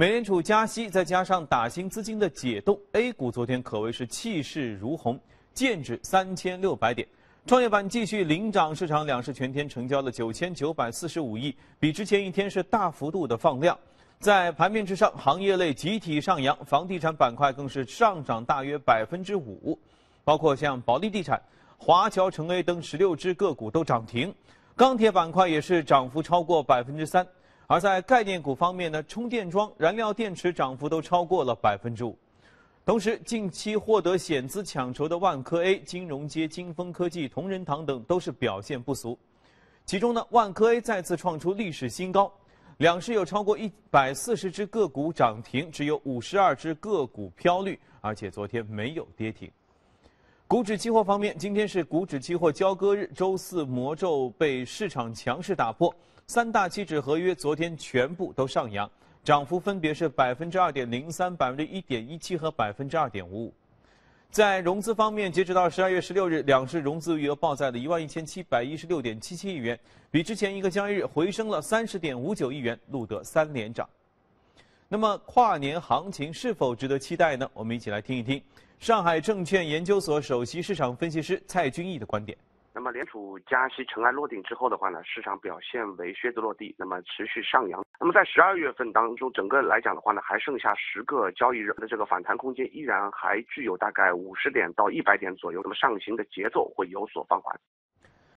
美联储加息，再加上打新资金的解冻，A 股昨天可谓是气势如虹，剑指三千六百点，创业板继续领涨，市场两市全天成交了九千九百四十五亿，比之前一天是大幅度的放量。在盘面之上，行业类集体上扬，房地产板块更是上涨大约百分之五，包括像保利地产、华侨城 A 等十六只个股都涨停，钢铁板块也是涨幅超过百分之三。而在概念股方面呢，充电桩、燃料电池涨幅都超过了百分之五。同时，近期获得险资抢筹的万科 A、金融街、金风科技、同仁堂等都是表现不俗。其中呢，万科 A 再次创出历史新高，两市有超过一百四十只个股涨停，只有五十二只个股飘绿，而且昨天没有跌停。股指期货方面，今天是股指期货交割日，周四魔咒被市场强势打破。三大期指合约昨天全部都上扬，涨幅分别是百分之二点零三、百分之一点一七和百分之二点五五。在融资方面，截止到十二月十六日，两市融资余额报在了一万一千七百一十六点七七亿元，比之前一个交易日回升了三十点五九亿元，录得三连涨。那么跨年行情是否值得期待呢？我们一起来听一听上海证券研究所首席市场分析师蔡君毅的观点。那么，联储加息尘埃落定之后的话呢，市场表现为靴子落地，那么持续上扬。那么在十二月份当中，整个来讲的话呢，还剩下十个交易日的这个反弹空间，依然还具有大概五十点到一百点左右，那么上行的节奏会有所放缓。